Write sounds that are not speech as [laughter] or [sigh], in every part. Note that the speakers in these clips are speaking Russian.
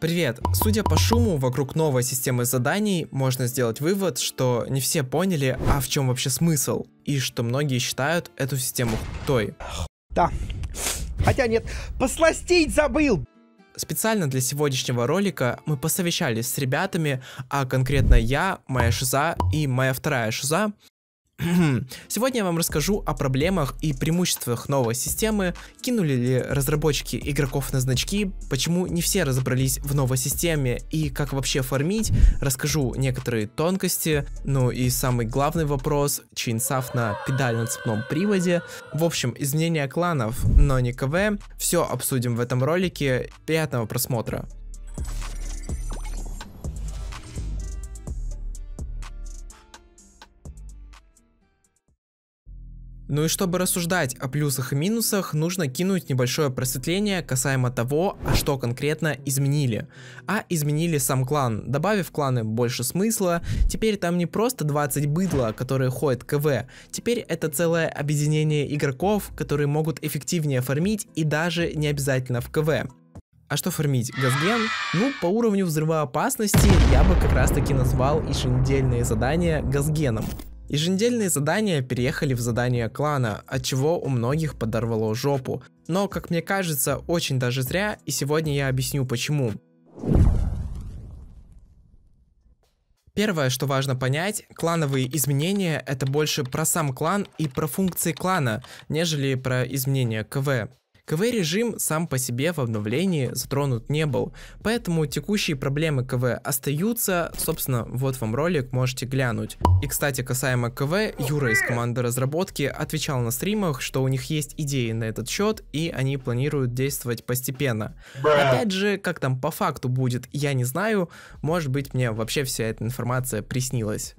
Привет! Судя по шуму вокруг новой системы заданий, можно сделать вывод, что не все поняли, а в чем вообще смысл, и что многие считают эту систему той. Да. Хотя нет, посластить забыл! Специально для сегодняшнего ролика мы посовещались с ребятами, а конкретно я, моя шиза и моя вторая шиза [clears throat] Сегодня я вам расскажу о проблемах и преимуществах новой системы, кинули ли разработчики игроков на значки, почему не все разобрались в новой системе и как вообще фармить, расскажу некоторые тонкости, ну и самый главный вопрос, чейнсав на педально-цепном приводе, в общем, изменения кланов, но не КВ, все обсудим в этом ролике, приятного просмотра. Ну и чтобы рассуждать о плюсах и минусах, нужно кинуть небольшое просветление касаемо того, а что конкретно изменили. А изменили сам клан, добавив кланы больше смысла, теперь там не просто 20 быдла, которые ходят КВ, теперь это целое объединение игроков, которые могут эффективнее фармить и даже не обязательно в КВ. А что фармить? Газген? Ну, по уровню взрывоопасности я бы как раз таки назвал еженедельные задания газгеном. Еженедельные задания переехали в задания клана, от чего у многих подорвало жопу. Но, как мне кажется, очень даже зря, и сегодня я объясню почему. Первое, что важно понять, клановые изменения это больше про сам клан и про функции клана, нежели про изменения КВ. КВ-режим сам по себе в обновлении затронут не был, поэтому текущие проблемы КВ остаются, собственно, вот вам ролик, можете глянуть. И, кстати, касаемо КВ, Юра из команды разработки отвечал на стримах, что у них есть идеи на этот счет, и они планируют действовать постепенно. Опять же, как там по факту будет, я не знаю, может быть, мне вообще вся эта информация приснилась.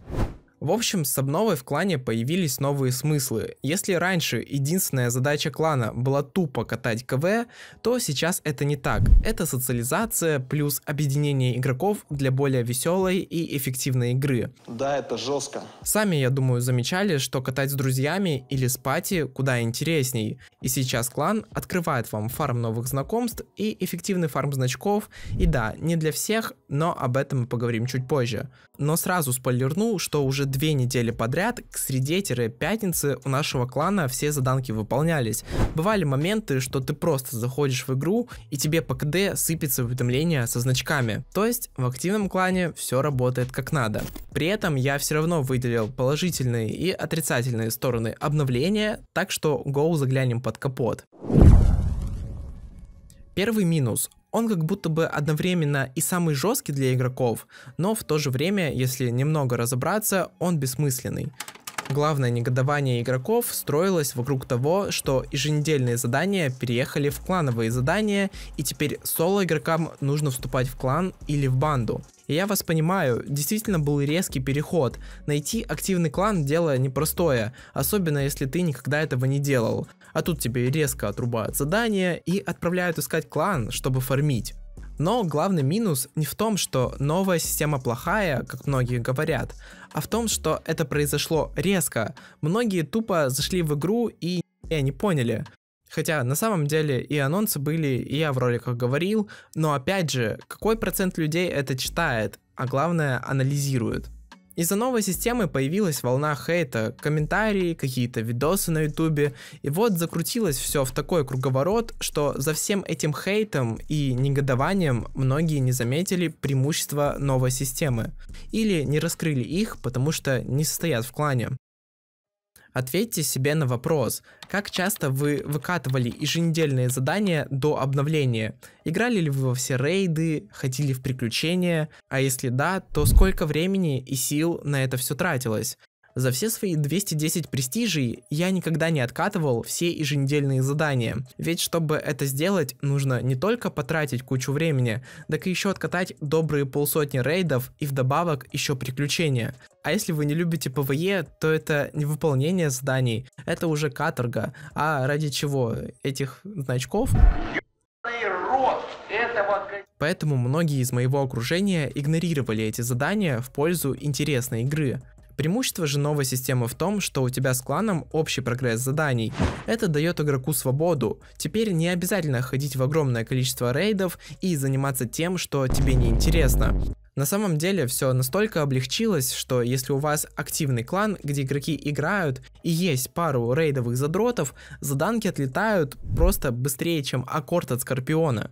В общем, с обновой в клане появились новые смыслы. Если раньше единственная задача клана была тупо катать КВ, то сейчас это не так. Это социализация плюс объединение игроков для более веселой и эффективной игры. Да, это жестко. Сами, я думаю, замечали, что катать с друзьями или с пати куда интересней. И сейчас клан открывает вам фарм новых знакомств и эффективный фарм значков. И да, не для всех, но об этом мы поговорим чуть позже но сразу спойлерну, что уже две недели подряд к среде-пятнице у нашего клана все заданки выполнялись. Бывали моменты, что ты просто заходишь в игру и тебе по КД сыпется уведомление со значками. То есть в активном клане все работает как надо. При этом я все равно выделил положительные и отрицательные стороны обновления, так что go заглянем под капот. Первый минус. Он как будто бы одновременно и самый жесткий для игроков, но в то же время, если немного разобраться, он бессмысленный. Главное негодование игроков строилось вокруг того, что еженедельные задания переехали в клановые задания, и теперь соло игрокам нужно вступать в клан или в банду. И я вас понимаю, действительно был резкий переход. Найти активный клан дело непростое, особенно если ты никогда этого не делал а тут тебе резко отрубают задание и отправляют искать клан, чтобы фармить. Но главный минус не в том, что новая система плохая, как многие говорят, а в том, что это произошло резко. Многие тупо зашли в игру и не поняли. Хотя на самом деле и анонсы были, и я в роликах говорил, но опять же, какой процент людей это читает, а главное анализирует. Из-за новой системы появилась волна хейта, комментарии, какие-то видосы на ютубе, и вот закрутилось все в такой круговорот, что за всем этим хейтом и негодованием многие не заметили преимущества новой системы, или не раскрыли их, потому что не состоят в клане. Ответьте себе на вопрос, как часто вы выкатывали еженедельные задания до обновления? Играли ли вы во все рейды, ходили в приключения? А если да, то сколько времени и сил на это все тратилось? За все свои 210 престижей я никогда не откатывал все еженедельные задания, ведь чтобы это сделать, нужно не только потратить кучу времени, так и еще откатать добрые полсотни рейдов и вдобавок еще приключения. А если вы не любите ПВЕ, то это не выполнение заданий, это уже каторга. А ради чего? Этих значков? Поэтому многие из моего окружения игнорировали эти задания в пользу интересной игры. Преимущество же новой системы в том, что у тебя с кланом общий прогресс заданий. Это дает игроку свободу. Теперь не обязательно ходить в огромное количество рейдов и заниматься тем, что тебе не интересно. На самом деле все настолько облегчилось, что если у вас активный клан, где игроки играют и есть пару рейдовых задротов, заданки отлетают просто быстрее, чем аккорд от Скорпиона.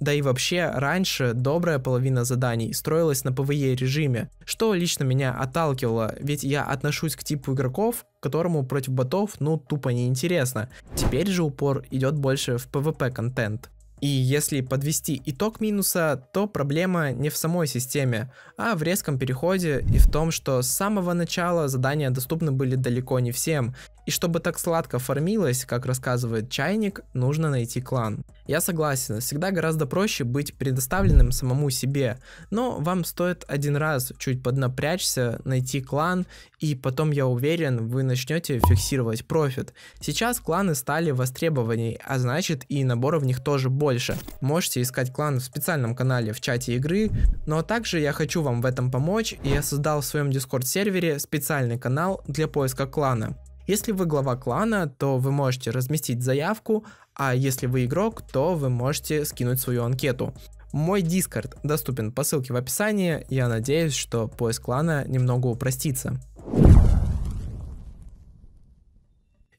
Да и вообще, раньше добрая половина заданий строилась на пве e режиме, что лично меня отталкивало, ведь я отношусь к типу игроков, которому против ботов ну тупо неинтересно. Теперь же упор идет больше в PvP контент. И если подвести итог минуса, то проблема не в самой системе, а в резком переходе и в том, что с самого начала задания доступны были далеко не всем, и чтобы так сладко фармилось, как рассказывает Чайник, нужно найти клан. Я согласен, всегда гораздо проще быть предоставленным самому себе, но вам стоит один раз чуть поднапрячься, найти клан, и потом, я уверен, вы начнете фиксировать профит. Сейчас кланы стали востребований, а значит и набора в них тоже больше. Можете искать клан в специальном канале в чате игры, но ну, а также я хочу вам в этом помочь, и я создал в своем дискорд сервере специальный канал для поиска клана. Если вы глава клана, то вы можете разместить заявку, а если вы игрок, то вы можете скинуть свою анкету. Мой Дискорд доступен по ссылке в описании, я надеюсь, что поиск клана немного упростится.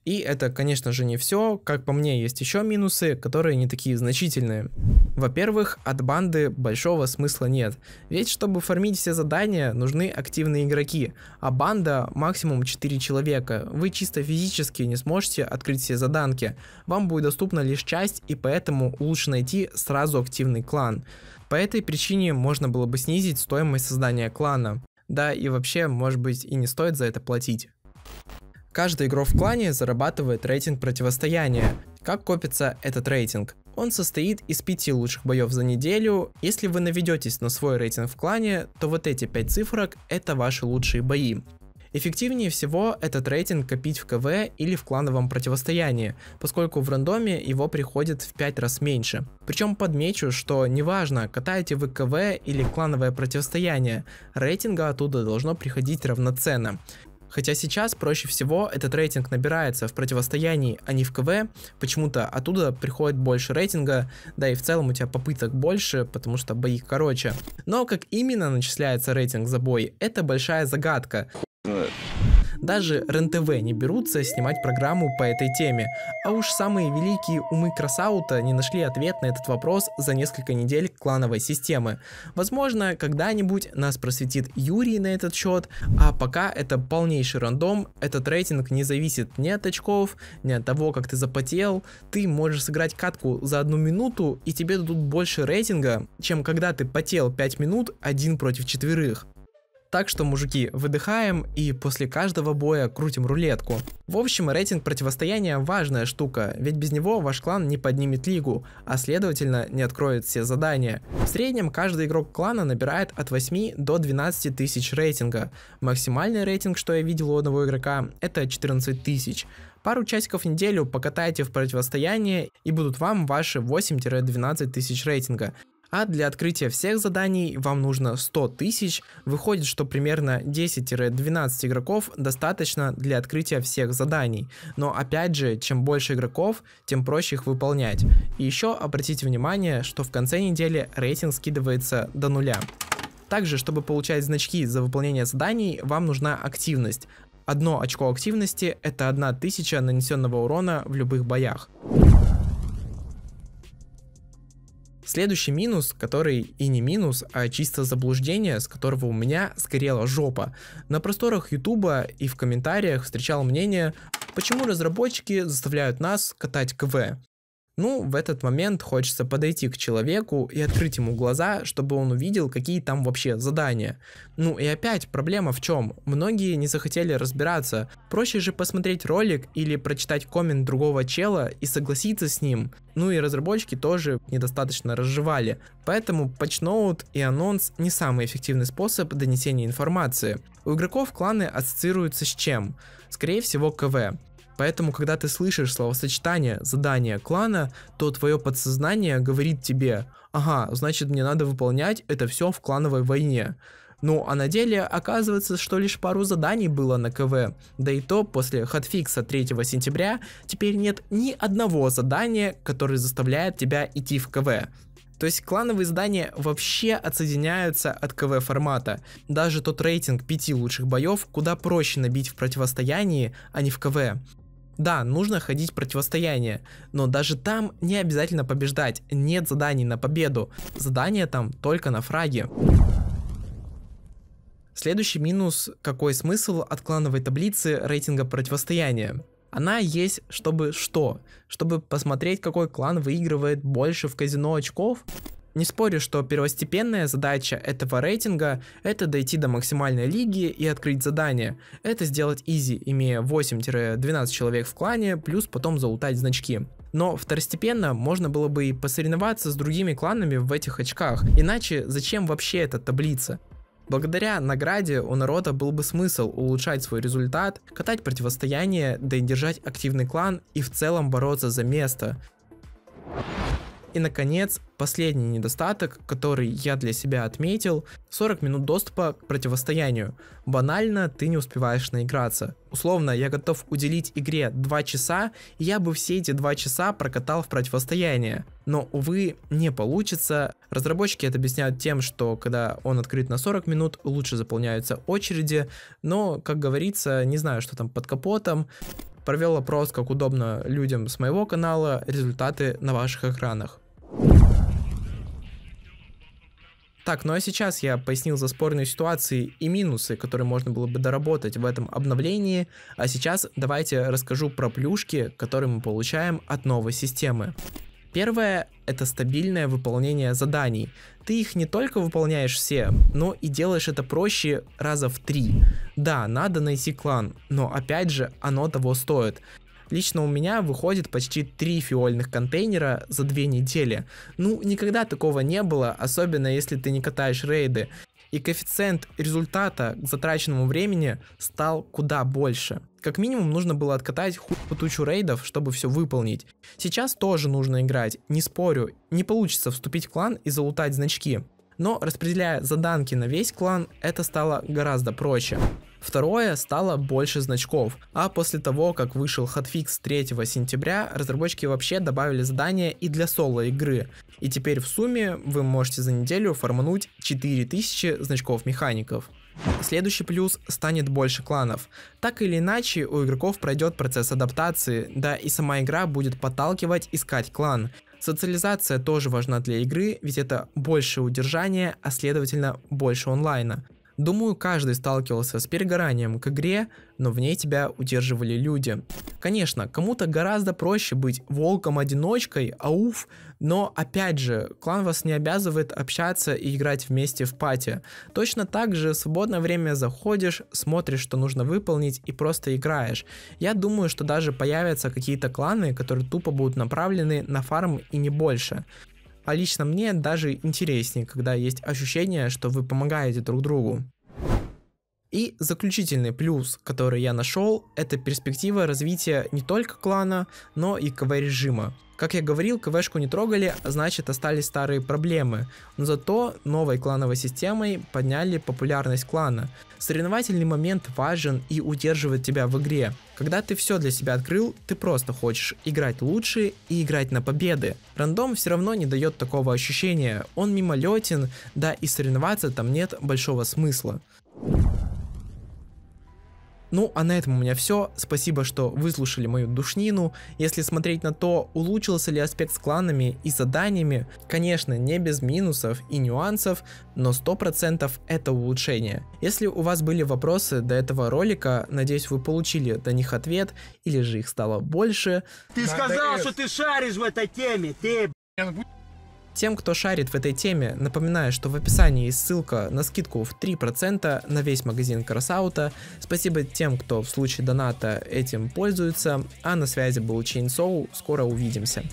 И это, конечно же, не все. Как по мне, есть еще минусы, которые не такие значительные. Во-первых, от банды большого смысла нет. Ведь, чтобы фармить все задания, нужны активные игроки, а банда максимум 4 человека. Вы чисто физически не сможете открыть все заданки. Вам будет доступна лишь часть, и поэтому лучше найти сразу активный клан. По этой причине можно было бы снизить стоимость создания клана. Да и вообще, может быть, и не стоит за это платить. Каждый игрок в клане зарабатывает рейтинг противостояния. Как копится этот рейтинг? Он состоит из 5 лучших боев за неделю. Если вы наведетесь на свой рейтинг в клане, то вот эти 5 цифрок – это ваши лучшие бои. Эффективнее всего этот рейтинг копить в КВ или в клановом противостоянии, поскольку в рандоме его приходит в 5 раз меньше. Причем подмечу, что неважно, катаете вы КВ или клановое противостояние, рейтинга оттуда должно приходить равноценно. Хотя сейчас проще всего этот рейтинг набирается в противостоянии, а не в КВ, почему-то оттуда приходит больше рейтинга, да и в целом у тебя попыток больше, потому что бои короче. Но как именно начисляется рейтинг за бой, это большая загадка. Ну, даже рен не берутся снимать программу по этой теме. А уж самые великие умы Красаута не нашли ответ на этот вопрос за несколько недель клановой системы. Возможно, когда-нибудь нас просветит Юрий на этот счет, а пока это полнейший рандом, этот рейтинг не зависит ни от очков, ни от того, как ты запотел. Ты можешь сыграть катку за одну минуту, и тебе дадут больше рейтинга, чем когда ты потел 5 минут один против четверых. Так что, мужики, выдыхаем и после каждого боя крутим рулетку. В общем, рейтинг противостояния важная штука, ведь без него ваш клан не поднимет лигу, а следовательно не откроет все задания. В среднем каждый игрок клана набирает от 8 до 12 тысяч рейтинга. Максимальный рейтинг, что я видел у одного игрока, это 14 тысяч. Пару часиков в неделю покатайте в противостояние и будут вам ваши 8-12 тысяч рейтинга. А для открытия всех заданий вам нужно 100 тысяч. Выходит, что примерно 10-12 игроков достаточно для открытия всех заданий. Но опять же, чем больше игроков, тем проще их выполнять. И еще обратите внимание, что в конце недели рейтинг скидывается до нуля. Также, чтобы получать значки за выполнение заданий, вам нужна активность. Одно очко активности – это 1000 нанесенного урона в любых боях. Следующий минус, который и не минус, а чисто заблуждение, с которого у меня сгорела жопа. На просторах ютуба и в комментариях встречал мнение, почему разработчики заставляют нас катать КВ. Ну, в этот момент хочется подойти к человеку и открыть ему глаза, чтобы он увидел, какие там вообще задания. Ну и опять проблема в чем? Многие не захотели разбираться. Проще же посмотреть ролик или прочитать коммент другого чела и согласиться с ним. Ну и разработчики тоже недостаточно разжевали. Поэтому патчноут и анонс не самый эффективный способ донесения информации. У игроков кланы ассоциируются с чем? Скорее всего КВ. Поэтому, когда ты слышишь словосочетание «задание клана», то твое подсознание говорит тебе «Ага, значит мне надо выполнять это все в клановой войне». Ну, а на деле оказывается, что лишь пару заданий было на КВ. Да и то, после хатфикса 3 сентября, теперь нет ни одного задания, которое заставляет тебя идти в КВ. То есть клановые задания вообще отсоединяются от КВ формата. Даже тот рейтинг пяти лучших боев куда проще набить в противостоянии, а не в КВ. Да, нужно ходить противостояние, но даже там не обязательно побеждать, нет заданий на победу, задания там только на фраге. Следующий минус – какой смысл от клановой таблицы рейтинга противостояния? Она есть, чтобы что? Чтобы посмотреть, какой клан выигрывает больше в казино очков? Не спорю, что первостепенная задача этого рейтинга – это дойти до максимальной лиги и открыть задание. Это сделать изи, имея 8-12 человек в клане, плюс потом залутать значки. Но второстепенно можно было бы и посоревноваться с другими кланами в этих очках, иначе зачем вообще эта таблица? Благодаря награде у народа был бы смысл улучшать свой результат, катать противостояние, да и держать активный клан и в целом бороться за место. И, наконец, последний недостаток, который я для себя отметил, 40 минут доступа к противостоянию. Банально, ты не успеваешь наиграться. Условно, я готов уделить игре 2 часа, и я бы все эти 2 часа прокатал в противостояние. Но, увы, не получится. Разработчики это объясняют тем, что когда он открыт на 40 минут, лучше заполняются очереди, но, как говорится, не знаю, что там под капотом провел опрос, как удобно людям с моего канала, результаты на ваших экранах. Так, ну а сейчас я пояснил за спорные ситуации и минусы, которые можно было бы доработать в этом обновлении, а сейчас давайте расскажу про плюшки, которые мы получаем от новой системы. Первое — это стабильное выполнение заданий. Ты их не только выполняешь все, но и делаешь это проще раза в три. Да, надо найти клан, но опять же, оно того стоит. Лично у меня выходит почти 3 фиольных контейнера за 2 недели. Ну, никогда такого не было, особенно если ты не катаешь рейды и коэффициент результата к затраченному времени стал куда больше. Как минимум нужно было откатать хуй по тучу рейдов, чтобы все выполнить. Сейчас тоже нужно играть, не спорю, не получится вступить в клан и залутать значки. Но распределяя заданки на весь клан, это стало гораздо проще. Второе, стало больше значков. А после того, как вышел хатфикс 3 сентября, разработчики вообще добавили задания и для соло игры. И теперь в сумме вы можете за неделю формануть 4000 значков механиков. Следующий плюс – станет больше кланов. Так или иначе, у игроков пройдет процесс адаптации, да и сама игра будет подталкивать искать клан. Социализация тоже важна для игры, ведь это больше удержания, а следовательно больше онлайна. Думаю, каждый сталкивался с перегоранием к игре, но в ней тебя удерживали люди. Конечно, кому-то гораздо проще быть волком-одиночкой, а уф, но опять же, клан вас не обязывает общаться и играть вместе в пати. Точно так же в свободное время заходишь, смотришь, что нужно выполнить и просто играешь. Я думаю, что даже появятся какие-то кланы, которые тупо будут направлены на фарм и не больше. А лично мне даже интереснее, когда есть ощущение, что вы помогаете друг другу. И заключительный плюс, который я нашел, это перспектива развития не только клана, но и КВ-режима. Как я говорил, КВшку не трогали, а значит остались старые проблемы. Но зато новой клановой системой подняли популярность клана. Соревновательный момент важен и удерживает тебя в игре. Когда ты все для себя открыл, ты просто хочешь играть лучше и играть на победы. Рандом все равно не дает такого ощущения, он мимолетен, да и соревноваться там нет большого смысла. Ну, а на этом у меня все. Спасибо, что выслушали мою душнину. Если смотреть на то, улучшился ли аспект с кланами и заданиями, конечно, не без минусов и нюансов, но 100% это улучшение. Если у вас были вопросы до этого ролика, надеюсь, вы получили до них ответ, или же их стало больше. Ты сказал, что ты шаришь в этой теме, ты... Ну, тем, кто шарит в этой теме, напоминаю, что в описании есть ссылка на скидку в 3% на весь магазин Красаута. Спасибо тем, кто в случае доната этим пользуется, а на связи был Chainsaw, скоро увидимся.